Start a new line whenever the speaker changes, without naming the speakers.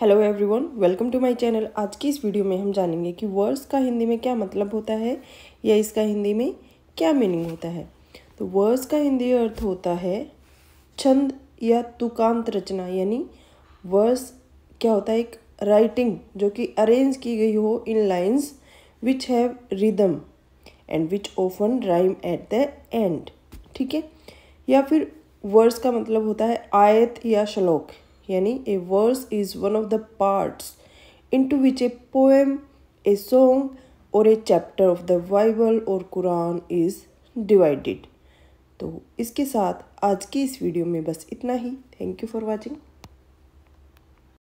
hello everyone welcome to my channel आज की इस वीडियो में हम जानेंगे कि वर्ड्स का हिंदी में क्या मतलब होता है या इसका हिंदी में क्या मीनिंग होता है तो वर्ड्स का हिंदी अर्थ होता है छंद या तुकांत रचना यानी वर्ड्स क्या होता है एक राइटिंग जो कि अरेंज की गई हो in lines which have rhythm and which often rhyme at the end ठीक है या फिर वर्ड्स का मतलब होता है आयत या श्लोक यानी a verse is one of the parts into which a poem a song और a chapter of the Bible और कुरान इज़ डिवाइडेड तो इसके साथ आज की इस वीडियो में बस इतना ही थैंक यू फॉर वॉचिंग